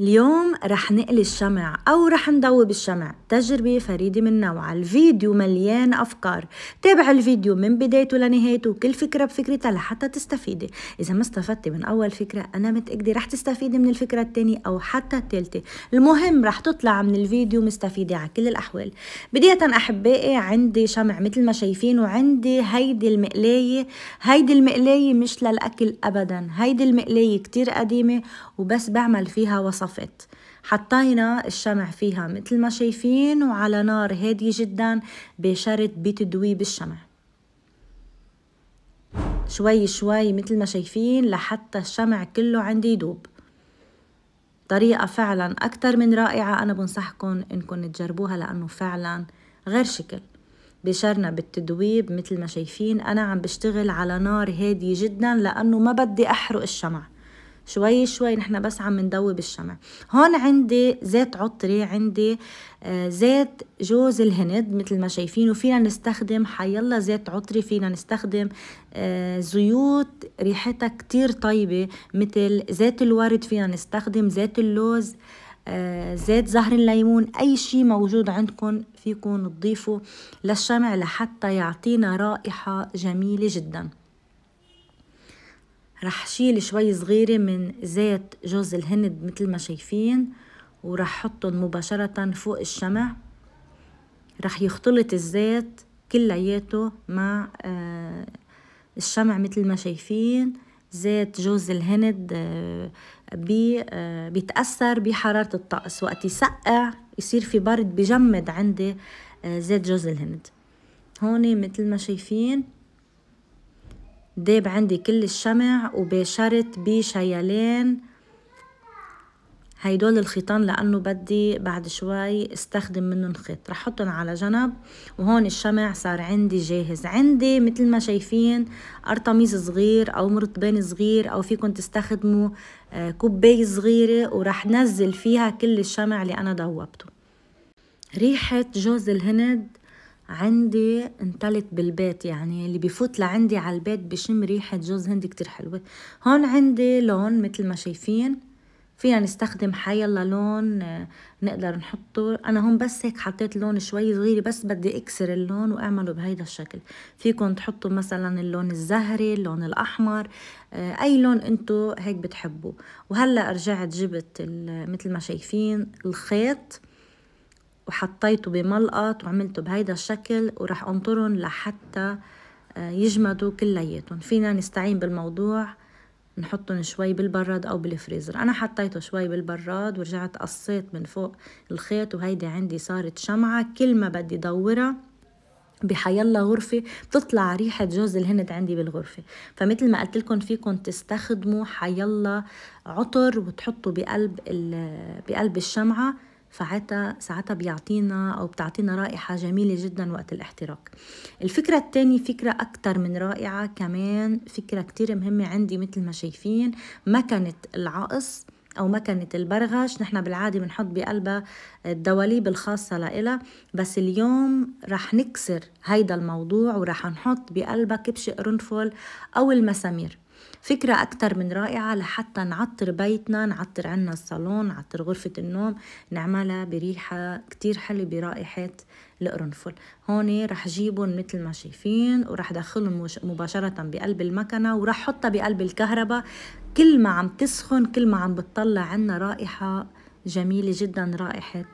اليوم رح نقلي الشمع أو رح نضوي الشمع تجربة فريدة من نوعها الفيديو مليان أفكار تابع الفيديو من بدايته لنهايته وكل فكرة بفكرتها لحتى تستفيدي إذا ما استفدتي من أول فكرة أنا متأكدة رح تستفيدي من الفكرة التانية أو حتى التالتة المهم رح تطلع من الفيديو مستفيدة على كل الأحوال بداية أحبائي عندي شمع مثل ما شايفين وعندي هيدي المقلاية هيدي المقلاية مش للأكل أبدا هيدي المقلاية كتير قديمة وبس بعمل فيها وصفات انطفت حطينا الشمع فيها مثل ما شايفين وعلى نار هادية جدا بشرط بتدويب الشمع شوي شوي مثل ما شايفين لحتى الشمع كله عندي يدوب طريقة فعلا أكتر من رائعة أنا بنصحكم إنكم تجربوها لأنه فعلا غير شكل بشرنا بالتدويب مثل ما شايفين أنا عم بشتغل على نار هادية جدا لأنه ما بدي أحرق الشمع شوي شوي نحن بس عم ندوب الشمع هون عندي زيت عطري عندي آه، زيت جوز الهند مثل ما شايفين وفينا نستخدم حيلا زيت عطري فينا نستخدم آه، زيوت ريحتها كتير طيبة مثل زيت الورد فينا نستخدم زيت اللوز آه، زيت زهر الليمون أي شيء موجود عندكم فيكم تضيفوا للشمع لحتى يعطينا رائحة جميلة جداً رح شيل شوي صغيرة من زيت جوز الهند مثل ما شايفين ورح حطهم مباشرة فوق الشمع رح يختلط الزيت كلياته مع آه، الشمع مثل ما شايفين زيت جوز الهند آه، بي آه، بيتأثر بحرارة الطقس وقت يسقع يصير في برد بجمد عندي زيت جوز الهند هون مثل ما شايفين داب عندي كل الشمع وباشرت بشيالين هيدول الخيطان لانه بدي بعد شوي استخدم منهم خيط رح حطهم على جنب وهون الشمع صار عندي جاهز عندي مثل ما شايفين قرطميس صغير او مرطبان صغير او فيكم تستخدموا آه، كوباية صغيرة ورح نزل فيها كل الشمع اللي انا دوبته ريحة جوز الهند عندي انطلت بالبيت يعني اللي بفوت لعندي على البيت بشم ريحة جوز هند كتير حلوة هون عندي لون مثل ما شايفين فينا نستخدم حيلا لون آه، نقدر نحطه انا هون بس هيك حطيت لون شوي صغير بس بدي اكسر اللون واعمله بهيدا الشكل فيكم تحطوا مثلا اللون الزهري اللون الاحمر آه، اي لون انتو هيك بتحبوه وهلا رجعت جبت مثل ما شايفين الخيط وحطيته بملقط وعملته بهيدا الشكل وراح انطرهم لحتى آه، يجمدوا كلياتهم فينا نستعين بالموضوع نحطهم شوي بالبراد او بالفريزر انا حطيته شوي بالبراد ورجعت قصيت من فوق الخيط وهيدي عندي صارت شمعة كل ما بدي دورها بحيلا غرفة بتطلع ريحة جوز الهند عندي بالغرفة فمثل ما قلت لكم فيكم تستخدموا حيلا عطر وتحطوا بقلب بقلب الشمعة فعتا ساعتها بيعطينا او بتعطينا رائحه جميله جدا وقت الاحتراق الفكره الثانيه فكره اكثر من رائعه كمان فكره كثير مهمه عندي مثل ما شايفين مكنه العقص او مكنه البرغش نحن بالعاده بنحط بقلبها الدواليب الخاصه لإلها بس اليوم رح نكسر هيدا الموضوع ورح نحط بقلبها كبش قرنفل او المسامير فكرة أكتر من رائعة لحتى نعطر بيتنا نعطر عنا الصالون نعطر غرفة النوم نعملها بريحة كتير حلوة برائحة القرنفل هون رح جيبهم مثل ما شايفين ورح دخلهم مباشرة بقلب المكنة ورح حطها بقلب الكهرباء كل ما عم تسخن كل ما عم بتطلع عنا رائحة جميلة جدا رائحة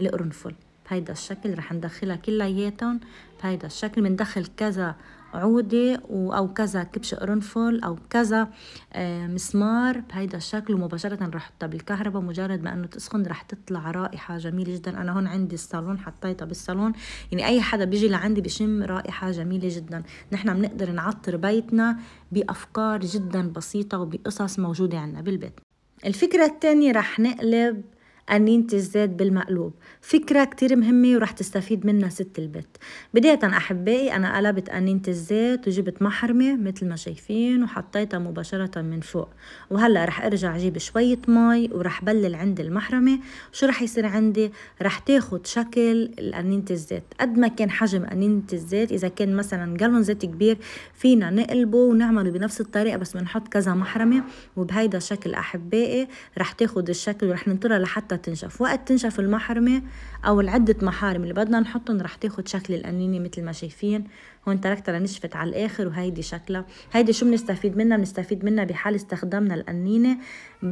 القرنفل بهيدا الشكل رح ندخلها كلياتهم بهيدا الشكل بندخل كذا عودة أو كذا كبش قرنفل أو كذا آه، مسمار بهيدا الشكل ومباشرة رح حطها بالكهرباء مجرد ما أنه تسخن رح تطلع رائحة جميلة جدا أنا هون عندي الصالون حطيتها بالصالون يعني أي حدا بيجي لعندي بشم رائحة جميلة جدا نحن بنقدر نعطر بيتنا بأفكار جدا بسيطة وبقصص موجودة عنا بالبيت الفكرة الثانية رح نقلب قنينة الزيت بالمقلوب فكرة كتير مهمة ورح تستفيد منها ست البيت بداية أحبائي أنا قلبت قنينة الزيت وجبت محرمة مثل ما شايفين وحطيتها مباشرة من فوق وهلأ رح أرجع أجيب شوية مي ورح بلل عندي المحرمة شو رح يصير عندي رح تاخد شكل قنينة الزيت قد ما كان حجم قنينة الزيت إذا كان مثلا جالون زيت كبير فينا نقلبه ونعمله بنفس الطريقة بس بنحط كذا محرمة وبهيدا شكل أحبائي رح تاخد الشكل ورح ننطرها لحتى تنشف وقت تنشف المحرمة أو العدة محارم اللي بدنا نحطهم رح تاخد شكل القنينة مثل ما شايفين هون تركتها نشفت على الآخر وهيدي شكلها هيدي شو بنستفيد منها بنستفيد منها بحال استخدمنا القنينة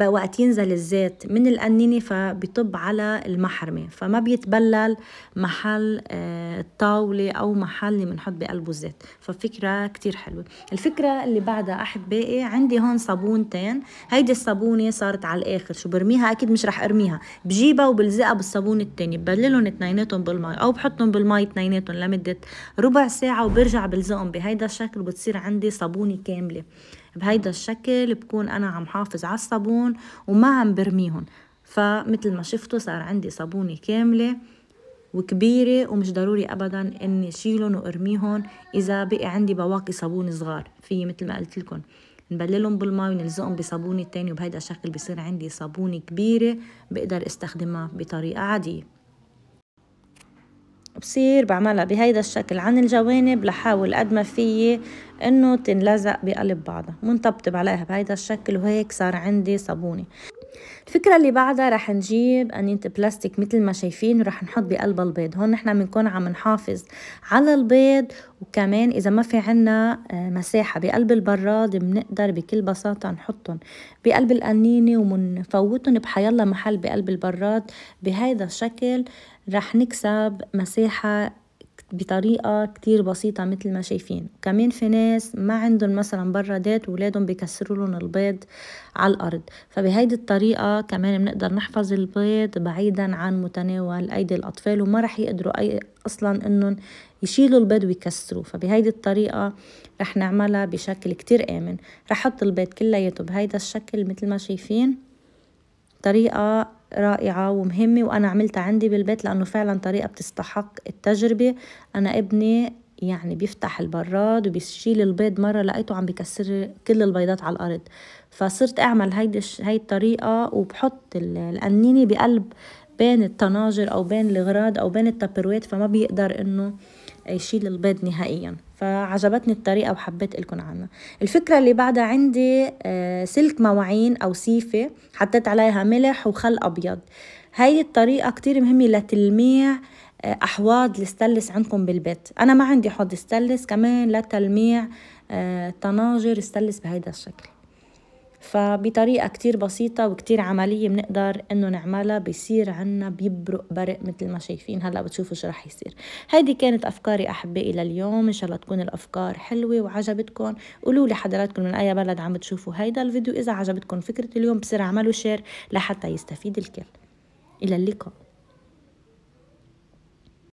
وقت ينزل الزيت من القنينة فبيطب على المحرمة فما بيتبلل محل الطاولة آه، أو محل اللي بنحط بقلبه الزيت ففكرة كتير حلوة الفكرة اللي بعدها أحبائي عندي هون صابونتين هيدي الصابونة صارت على الآخر شو برميها أكيد مش رح أرميها بجيبها وبلزقها بالصابون التاني ببللهم اتنيناتهم بالمي او بحطهم بالمي اتنيناتهم لمدة ربع ساعة وبرجع بلزقهم بهيدا الشكل وبتصير عندي صابونة كاملة بهيدا الشكل بكون انا عم حافظ على الصابون وما عم برميهم فمثل ما شفتوا صار عندي صابونة كاملة وكبيرة ومش ضروري أبدا إني شيلهم وأرميهم إذا بقي عندي بواقي صابون صغار في مثل ما قلت لكم نبللهم بالماء ونلزقهم بصابونة تاني وبهيدا الشكل بصير عندي صابونة كبيرة بقدر استخدمها بطريقة عادية بصير بعملها بهيدا الشكل عن الجوانب لحاول قد ما فيي انه تنلزق بقلب بعضها منطبطب عليها بهيدا الشكل وهيك صار عندي صابونه الفكرة اللي بعدها رح نجيب أنينة بلاستيك مثل ما شايفين ورح نحط بقلب البيض هون نحن بنكون عم نحافظ على البيض وكمان إذا ما في عنا آه، مساحة بقلب البراد بنقدر بكل بساطة نحطهم بقلب القنينة ومنفوتهم بحيالله محل بقلب البراد بهذا الشكل رح نكسب مساحة بطريقة كتير بسيطة مثل ما شايفين كمان في ناس ما عندهم مثلا برادات ولادهم بيكسروا لهم البيض على الأرض فبهيدي الطريقة كمان بنقدر نحفظ البيض بعيدا عن متناول أيدي الأطفال وما رح يقدروا أي أصلا أنهم يشيلوا البيض ويكسروه فبهيدي الطريقة رح نعملها بشكل كتير آمن رح أحط البيض كلياته بهيدا الشكل مثل ما شايفين طريقة رائعة ومهمة وأنا عملتها عندي بالبيت لأنه فعلا طريقة بتستحق التجربة أنا ابني يعني بيفتح البراد وبيشيل البيض مرة لقيته عم بكسر كل البيضات على الأرض فصرت أعمل هيدي هاي الطريقة وبحط القنينة بقلب بين الطناجر او بين الغراض او بين التبروات فما بيقدر انه يشيل البيض نهائيا فعجبتني الطريقه وحبيت لكم عنها الفكره اللي بعدها عندي آه، سلك مواعين او سيفه حطيت عليها ملح وخل ابيض هاي الطريقه كتير مهمه لتلميع آه، احواض الستلس عندكم بالبيت انا ما عندي حوض ستلس كمان لتلميع طناجر آه، ستلس بهيدا الشكل فبطريقة كتير بسيطة وكتير عملية بنقدر انه نعملها بيصير عنا بيبرق برق مثل ما شايفين هلا بتشوفوا شو رح يصير هيدي كانت افكاري احبائي لليوم ان شاء الله تكون الافكار حلوة وعجبتكم قولوا لي حضراتكم من اي بلد عم تشوفوا هيدا الفيديو اذا عجبتكم فكرة اليوم بصير اعملوا شير لحتى يستفيد الكل الى اللقاء